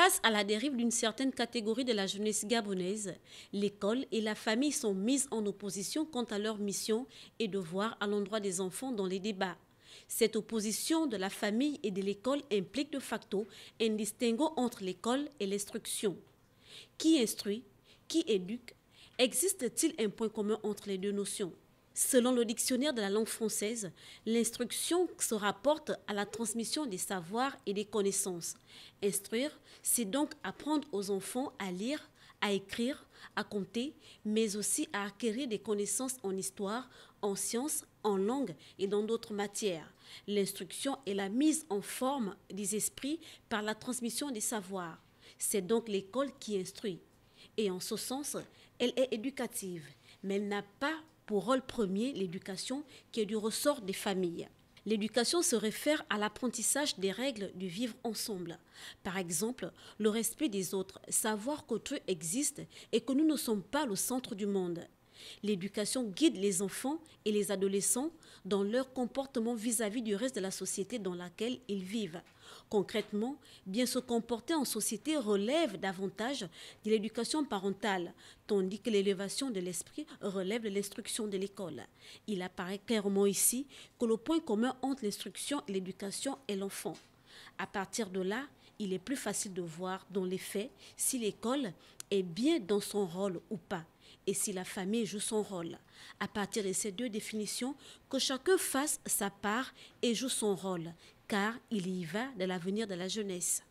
Face à la dérive d'une certaine catégorie de la jeunesse gabonaise, l'école et la famille sont mises en opposition quant à leur mission et devoir à l'endroit des enfants dans les débats. Cette opposition de la famille et de l'école implique de facto un distinguo entre l'école et l'instruction. Qui instruit Qui éduque Existe-t-il un point commun entre les deux notions Selon le dictionnaire de la langue française, l'instruction se rapporte à la transmission des savoirs et des connaissances. Instruire, c'est donc apprendre aux enfants à lire, à écrire, à compter, mais aussi à acquérir des connaissances en histoire, en sciences, en langue et dans d'autres matières. L'instruction est la mise en forme des esprits par la transmission des savoirs. C'est donc l'école qui instruit. Et en ce sens, elle est éducative, mais elle n'a pas pour rôle premier l'éducation qui est du ressort des familles. L'éducation se réfère à l'apprentissage des règles du vivre ensemble. Par exemple, le respect des autres, savoir qu'autrui existe et que nous ne sommes pas le centre du monde. L'éducation guide les enfants et les adolescents dans leur comportement vis-à-vis du reste de la société dans laquelle ils vivent. Concrètement, bien se comporter en société relève davantage de l'éducation parentale, tandis que l'élévation de l'esprit relève de l'instruction de l'école. Il apparaît clairement ici que le point commun entre l'instruction et l'éducation est l'enfant. À partir de là, il est plus facile de voir dans les faits si l'école est bien dans son rôle ou pas et si la famille joue son rôle. À partir de ces deux définitions, que chacun fasse sa part et joue son rôle, car il y va de l'avenir de la jeunesse.